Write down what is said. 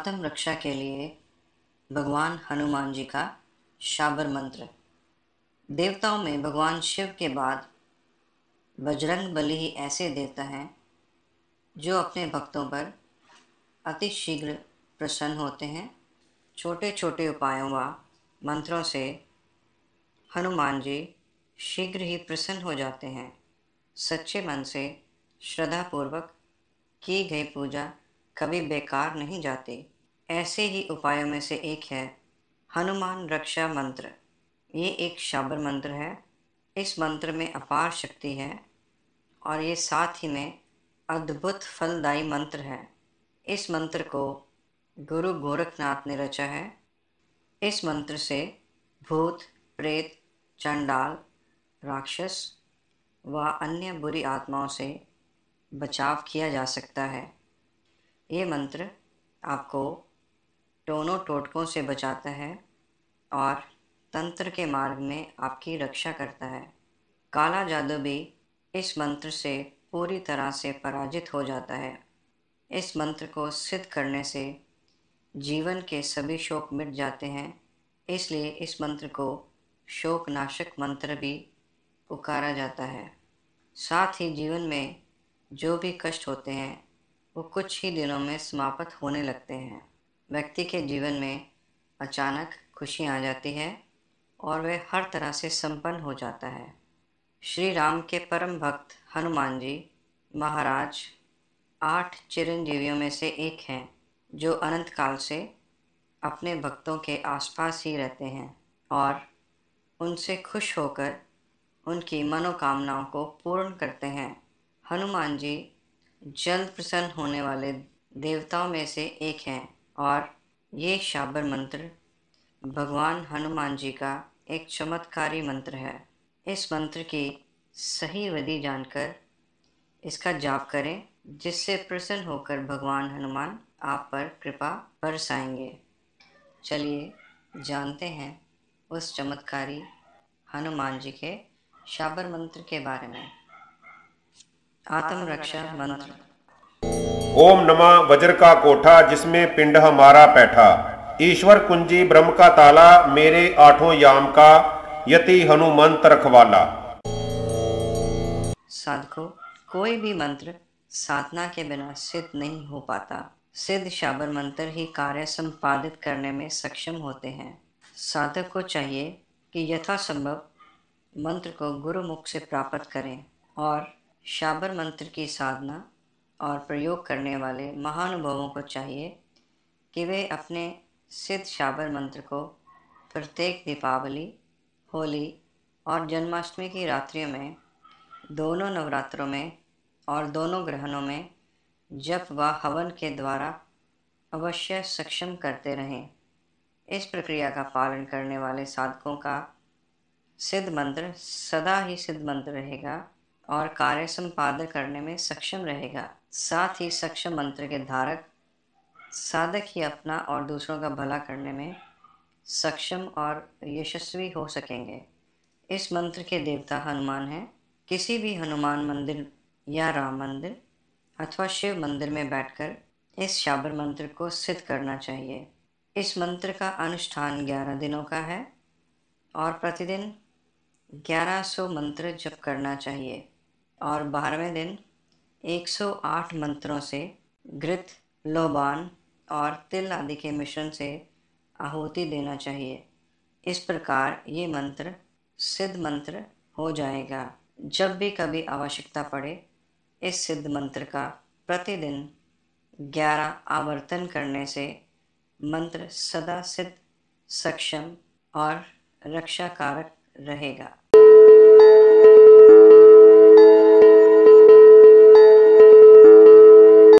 आत्म रक्षा के लिए भगवान हनुमान जी का शाबर मंत्र देवताओं में भगवान शिव के बाद बजरंग बली ही ऐसे देवता हैं जो अपने भक्तों पर अति शीघ्र प्रसन्न होते हैं छोटे छोटे उपायों व मंत्रों से हनुमान जी शीघ्र ही प्रसन्न हो जाते हैं सच्चे मन से श्रद्धापूर्वक की गई पूजा कभी बेकार नहीं जाती ऐसे ही उपायों में से एक है हनुमान रक्षा मंत्र ये एक शाबर मंत्र है इस मंत्र में अपार शक्ति है और ये साथ ही में अद्भुत फलदायी मंत्र है इस मंत्र को गुरु गोरखनाथ ने रचा है इस मंत्र से भूत प्रेत चंडाल राक्षस व अन्य बुरी आत्माओं से बचाव किया जा सकता है ये मंत्र आपको दोनों टोटकों से बचाता है और तंत्र के मार्ग में आपकी रक्षा करता है काला जादू भी इस मंत्र से पूरी तरह से पराजित हो जाता है इस मंत्र को सिद्ध करने से जीवन के सभी शोक मिट जाते हैं इसलिए इस मंत्र को शोकनाशक मंत्र भी पुकारा जाता है साथ ही जीवन में जो भी कष्ट होते हैं वो कुछ ही दिनों में समाप्त होने लगते हैं व्यक्ति के जीवन में अचानक खुशी आ जाती है और वह हर तरह से संपन्न हो जाता है श्री राम के परम भक्त हनुमान जी महाराज आठ चिरंजीवियों में से एक हैं जो अनंत काल से अपने भक्तों के आसपास ही रहते हैं और उनसे खुश होकर उनकी मनोकामनाओं को पूर्ण करते हैं हनुमान जी जल्द प्रसन्न होने वाले देवताओं में से एक हैं और ये शाबर मंत्र भगवान हनुमान जी का एक चमत्कारी मंत्र है इस मंत्र की सही विधि जानकर इसका जाप करें जिससे प्रसन्न होकर भगवान हनुमान आप पर कृपा बरसाएंगे चलिए जानते हैं उस चमत्कारी हनुमान जी के शाबर मंत्र के बारे में आत्मरक्षा मंत्र ओम नमा वज्र का कोठा जिसमें पिंड हमारा बैठा ईश्वर कुंजी ब्रह्म का ताला मेरे आठों याम का यति हनुमंत रखवाला साधको कोई भी मंत्र साधना के बिना सिद्ध नहीं हो पाता सिद्ध शाबर मंत्र ही कार्य संपादित करने में सक्षम होते हैं साधक को चाहिए कि यथासंभव मंत्र को गुरुमुख से प्राप्त करें और शाबर मंत्र की साधना और प्रयोग करने वाले महानुभवों को चाहिए कि वे अपने सिद्ध शाबर मंत्र को प्रत्येक दीपावली होली और जन्माष्टमी की रात्रियों में दोनों नवरात्रों में और दोनों ग्रहणों में जप व हवन के द्वारा अवश्य सक्षम करते रहें इस प्रक्रिया का पालन करने वाले साधकों का सिद्ध मंत्र सदा ही सिद्ध मंत्र रहेगा और कार्य संपादन करने में सक्षम रहेगा साथ ही सक्षम मंत्र के धारक साधक ही अपना और दूसरों का भला करने में सक्षम और यशस्वी हो सकेंगे इस मंत्र के देवता हनुमान हैं किसी भी हनुमान मंदिर या राम मंदिर अथवा शिव मंदिर में बैठकर इस शाबर मंत्र को सिद्ध करना चाहिए इस मंत्र का अनुष्ठान ग्यारह दिनों का है और प्रतिदिन ग्यारह सौ मंत्र जप करना चाहिए और बारहवें दिन 108 मंत्रों से घृत लोबान और तिल आदि के मिश्रण से आहुति देना चाहिए इस प्रकार ये मंत्र सिद्ध मंत्र हो जाएगा जब भी कभी आवश्यकता पड़े इस सिद्ध मंत्र का प्रतिदिन ग्यारह आवर्तन करने से मंत्र सदा सिद्ध सक्षम और रक्षा कारक रहेगा